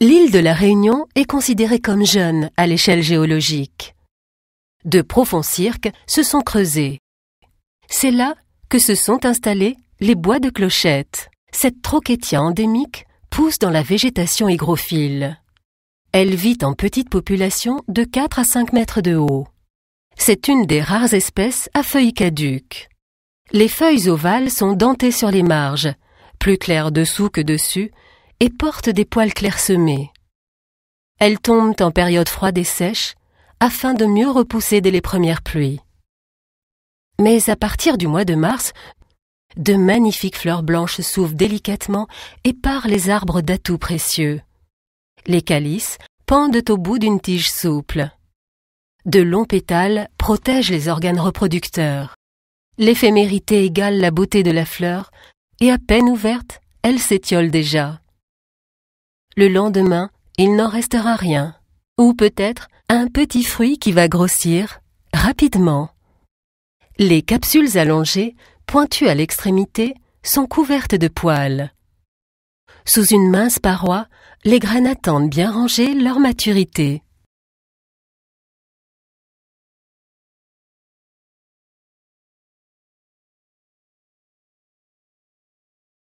L'île de la Réunion est considérée comme jeune à l'échelle géologique. De profonds cirques se sont creusés. C'est là que se sont installés les bois de clochette. Cette troquetia endémique pousse dans la végétation hygrophile. Elle vit en petite population de 4 à 5 mètres de haut. C'est une des rares espèces à feuilles caduques. Les feuilles ovales sont dentées sur les marges, plus claires dessous que dessus, et portent des poils clairsemés. Elles tombent en période froide et sèche afin de mieux repousser dès les premières pluies. Mais à partir du mois de mars, de magnifiques fleurs blanches s'ouvrent délicatement et parent les arbres d'atouts précieux. Les calices pendent au bout d'une tige souple. De longs pétales protègent les organes reproducteurs. L'éphémérité égale la beauté de la fleur, et à peine ouverte, elle s'étiole déjà. Le lendemain, il n'en restera rien. Ou peut-être un petit fruit qui va grossir rapidement. Les capsules allongées, pointues à l'extrémité, sont couvertes de poils. Sous une mince paroi, les graines attendent bien rangées leur maturité.